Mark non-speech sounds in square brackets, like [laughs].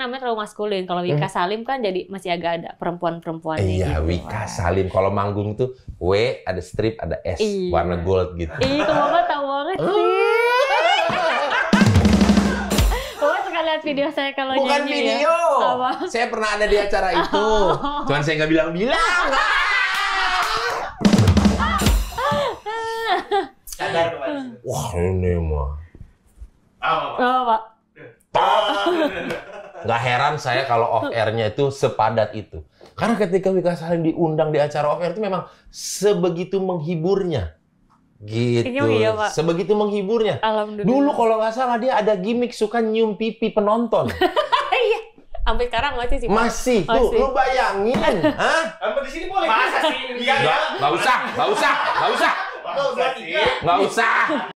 namanya terlalu maskulin. Kalau Wika hmm. Salim kan jadi masih agak ada perempuan-perempuannya. Iya, gitu. Wika Salim. Kalau manggung tuh W ada strip, ada S, Iyi. warna gold gitu. Iya, kalau Mama tahu banget sih. [laughs] Mama suka lihat video saya kalau nyanyi. Bukan ya. video. Ya? Apa? Saya pernah ada di acara itu. Oh. [laughs] Cuman saya nggak bilang-bilang. Wah ini mah. Apa, Pak? Apa, Pak? Gak heran saya kalau off [laughs] airnya itu sepadat itu. Karena ketika Wika Salim diundang di acara off air itu memang sebegitu menghiburnya. Gitu. Iya, iya Sebegitu menghiburnya. Alhamdulillah. Dulu kalau nggak salah dia ada gimmick suka nyium pipi penonton. [laughs] Iya. Sampai sekarang masih sih. Pak. Masih. Tuh, lu bayangin, [laughs] hah? Sampai di sini boleh. Masa sih? Iya, ya. usah, gak usah, gak usah. Gak usah. usah.